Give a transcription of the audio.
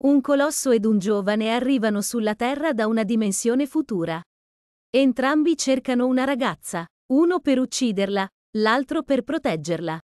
Un colosso ed un giovane arrivano sulla Terra da una dimensione futura. Entrambi cercano una ragazza, uno per ucciderla, l'altro per proteggerla.